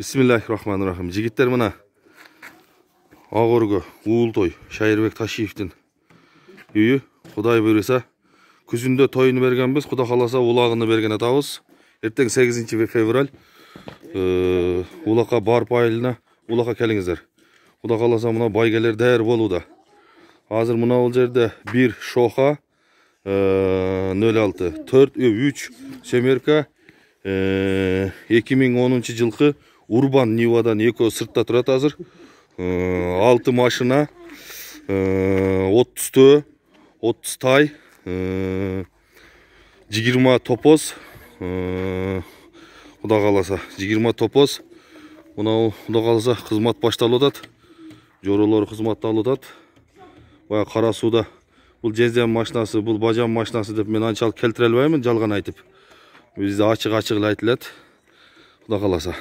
бисмиллахи рахмани рахим Жигиттер мына ақ өргі уылтой шайырбек ташиевтің үйі құдай бұйырса күзінде тойын бергенбіз құда қаласа улағыны берген атабыз ертең 8 февраль улаққа э, барып айылына улаққа келіңіздер құда қаласа мына байгелер даяр болуда Hazır ол жерде 1 şoha e, 06 4 3 semerka э, 2010 э, жылқы урбан нивадан екеуі сыртта тұрады азыр. Э, алты машина отуз э, төө отуз тай э, жыйырма топоз құда қаласа жыйырма топоз мынау құда қаласа қызмат башталып атат жоролор қызмат алып баягы кара сууда бұл жездем машинасы бұл бажанын машинасы деп мен анчалык келтире албаймын жалған айтып ачык ашық ашық айтылат Құда қаласа.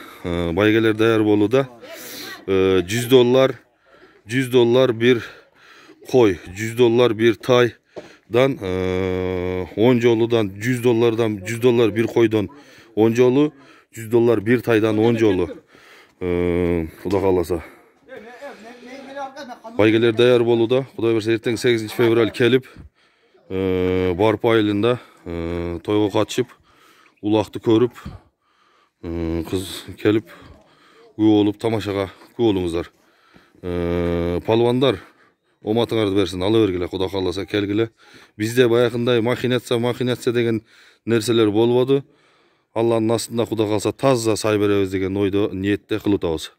Байгелер даяр болуда. 100 доллар 100 доллар bir koy. 100 dollar bir taydan 10 yoludan 100 dollardan 100 dolar bir koydan 10 yolu 100 dolar bir taydan 10 yolu. Құда қаласа. Байгелер даяр болуда. Құдай берсе ертең 8 февраль келіп, Барпа елінде тойға қатышып, улақты көріп, қыз келіп күйе болып тамашаға күйе болыңыздар палуандар оматыңарды берсін ала бергіле құда қаласа келгіле бізде баяқындай махинация махинация деген нәрселер болбады алланың астында құда қалса таза сай беребиз деген ойды ниетте кылып